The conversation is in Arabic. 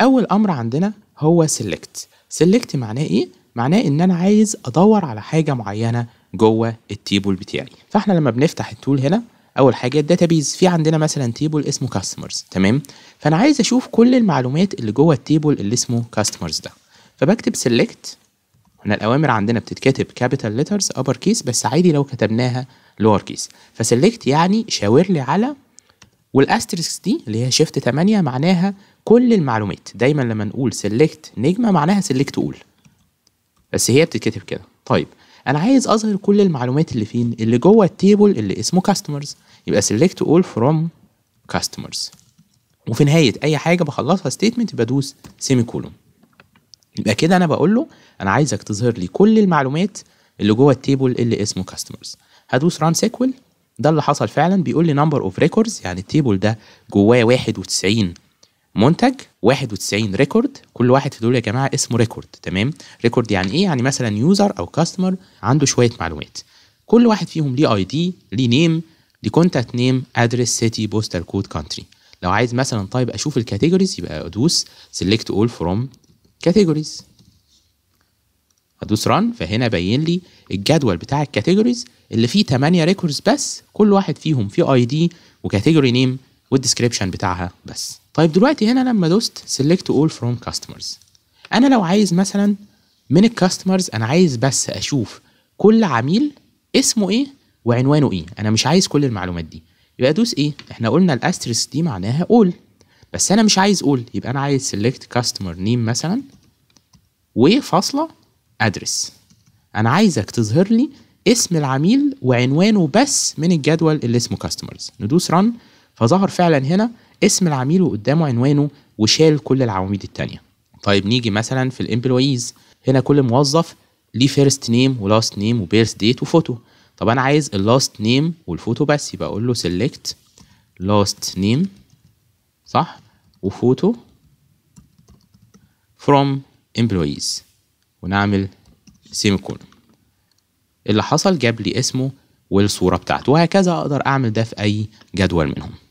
اول امر عندنا هو سيلكت سيلكت معناه ايه معناه ان انا عايز ادور على حاجه معينه جوه التيبل بتاعي فاحنا لما بنفتح التول هنا اول حاجه الداتابيز في عندنا مثلا تيبل اسمه كاستمرز تمام فانا عايز اشوف كل المعلومات اللي جوه التيبل اللي اسمه كاستمرز ده فبكتب سيلكت احنا الاوامر عندنا بتتكتب كابيتال ليترز ابر كيس بس عادي لو كتبناها لور كيس فسيلكت يعني شاور لي على والاستريسكس دي اللي هي شيفت 8 معناها كل المعلومات دايما لما نقول سيلكت نجمه معناها سيلكت اول بس هي بتتكتب كده طيب انا عايز اظهر كل المعلومات اللي فين اللي جوه التيبل اللي اسمه كاستمرز يبقى سيلكت اول فروم كاستمرز وفي نهايه اي حاجه بخلصها ستيتمنت بدوس سيمي كولون يبقى كده انا بقول له انا عايزك تظهر لي كل المعلومات اللي جوه التيبل اللي اسمه كاستمرز هدوس ران سيكوال ده اللي حصل فعلا بيقول لي نمبر اوف ريكوردز يعني التيبل ده جواه 91 منتج 91 ريكورد كل واحد في دول يا جماعه اسمه ريكورد تمام ريكورد يعني ايه يعني مثلا يوزر او كاستمر عنده شويه معلومات كل واحد فيهم ليه اي دي ليه نيم ليه كونتاكت نيم ادرس سيتي بوستال كود كونتري لو عايز مثلا طيب اشوف الكاتيجوريز يبقى ادوس سيلكت اول فروم كاتيجوريز هدوس ران فهنا بين لي الجدول بتاع الكاتيجوريز اللي فيه 8 ريكوردز بس كل واحد فيهم فيه اي دي وكاتيجوري نيم والديسكريبشن بتاعها بس طيب دلوقتي هنا لما دوست سيلكت اول فروم كاستمرز انا لو عايز مثلا من الكاستمرز انا عايز بس اشوف كل عميل اسمه ايه وعنوانه ايه انا مش عايز كل المعلومات دي يبقى ادوس ايه احنا قلنا الاسترس دي معناها اول بس انا مش عايز اول يبقى انا عايز سيلكت كاستمر نيم مثلا وفاصله ادرس انا عايزك تظهر لي اسم العميل وعنوانه بس من الجدول اللي اسمه كاستمرز ندوس رن فظهر فعلا هنا اسم العميل وقدامه عنوانه وشال كل العواميد التانية طيب نيجي مثلا في الامبلويز هنا كل موظف ليه فيرست نيم ولاست نيم وبيرث ديت وفوتو طب انا عايز اللاست نيم والفوتو بس يبقى اقول له سيلكت لاست نيم صح وفوتو فروم امبلويز ونعمل سيمي اللي حصل جاب لي اسمه والصورة بتاعته وهكذا أقدر أعمل ده في أي جدول منهم